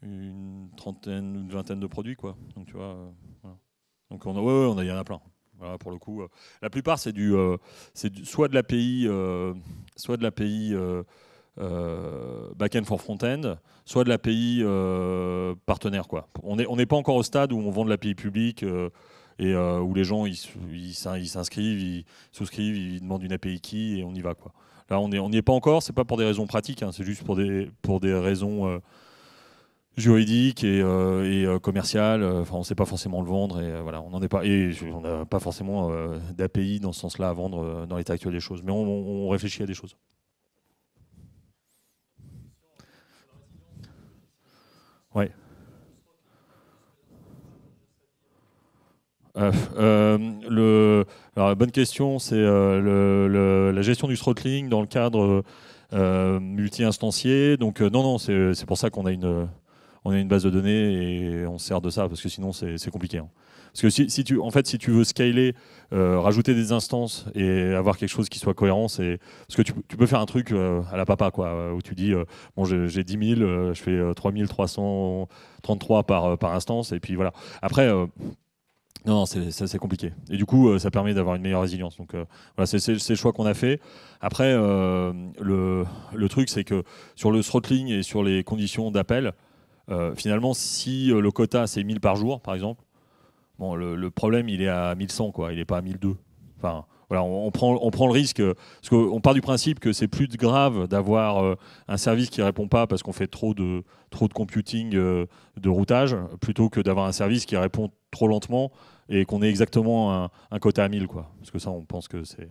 une trentaine, une vingtaine de produits, quoi. Donc, tu vois. Donc, on a, on a, il y en a plein. Voilà, pour le coup. La plupart, c'est du, c'est soit de l'API, soit de l'API. Euh, back-end for front-end, soit de l'API euh, partenaire. Quoi. On n'est on est pas encore au stade où on vend de l'API publique euh, et où les gens ils s'inscrivent, ils, souscrivent, ils demandent une API key et on y va quoi. Là on n'y on est pas encore, c'est pas pour des raisons pratiques, hein, c'est juste pour des, pour des raisons juridiques et, et commerciales. Enfin on sait pas forcément le vendre et voilà on n'en est pas et n'a pas forcément d'API dans ce sens-là à vendre dans l'état actuel des choses. Mais on réfléchit à des choses. Ouais. Euh, euh, le, alors bonne question, c'est euh, la gestion du throttling dans le cadre multi-instancié. Donc non, non, c'est pour ça qu'on a une, on a une base de données et on sert de ça parce que sinon c'est compliqué. Hein. Parce que si, tu, en fait, si tu veux scaler, euh, rajouter des instances et avoir quelque chose qui soit cohérent, c'est parce que tu, peux faire un truc euh, à la papa, quoi, euh, où tu dis, bon, j'ai 10 000, je fais 3 par, par instance, et puis voilà. Après, non, c'est compliqué. Et du coup, ça permet d'avoir une meilleure résilience. Donc voilà, c'est le choix qu'on a fait. Après, le, le, truc, c'est que sur le throttling et sur les conditions d'appel, euh, finalement, si euh, le quota c'est 1000 par jour, par exemple, bon, le, problème il est à 1100, quoi, il n'est pas à 1200. Enfin, voilà, on, prend, on prend le risque, euh, parce qu'on part du principe que c'est plus grave d'avoir un service qui ne répond pas parce qu'on fait trop de, trop de computing, de routage, plutôt que d'avoir un service qui répond trop lentement et qu'on ait exactement un, quota à 1000. Quoi. Parce que ça, on pense que c'est...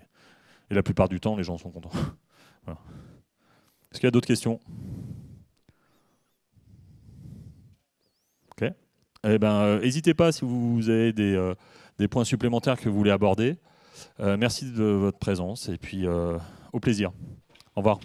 Et la plupart du temps, les gens sont contents. Est-ce qu'il y a d'autres questions Eh ben, n'hésitez euh, pas si vous avez euh, des, points supplémentaires que vous voulez aborder. Euh, merci de votre présence et puis au plaisir. Au revoir.